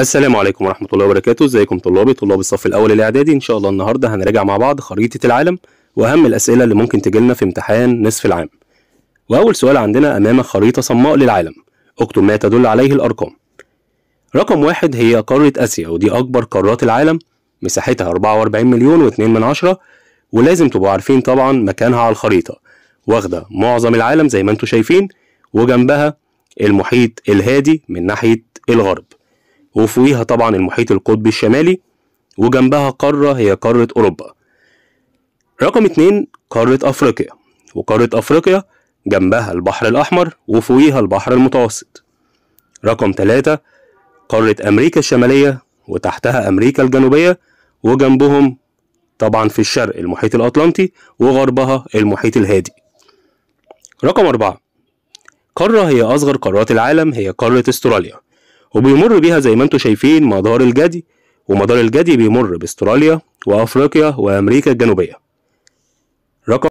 السلام عليكم ورحمة الله وبركاته ازيكم طلابي طلاب الصف الأول الإعدادي إن شاء الله النهاردة هنراجع مع بعض خريطة العالم وأهم الأسئلة اللي ممكن تجيلنا في امتحان نصف العام وأول سؤال عندنا أمامك خريطة صماء للعالم اكتب ما تدل عليه الأرقام رقم واحد هي قارة آسيا ودي أكبر قارات العالم مساحتها 44 مليون واتنين من عشرة ولازم تبقوا عارفين طبعا مكانها على الخريطة واخدة معظم العالم زي ما انتوا شايفين وجنبها المحيط الهادي من ناحية الغرب وفوقيها طبعا المحيط القطبي الشمالي وجنبها قارة هي قارة أوروبا رقم اتنين قارة أفريقيا وقارة أفريقيا جنبها البحر الأحمر وفوقيها البحر المتوسط رقم تلاتة قارة أمريكا الشمالية وتحتها أمريكا الجنوبية وجنبهم طبعا في الشرق المحيط الأطلنطي وغربها المحيط الهادي رقم أربعة قارة هي أصغر قارات العالم هي قارة أستراليا وبيمر بيها زي ما انتم شايفين مدار الجدي ومدار الجدي بيمر باستراليا وافريقيا وامريكا الجنوبيه رقم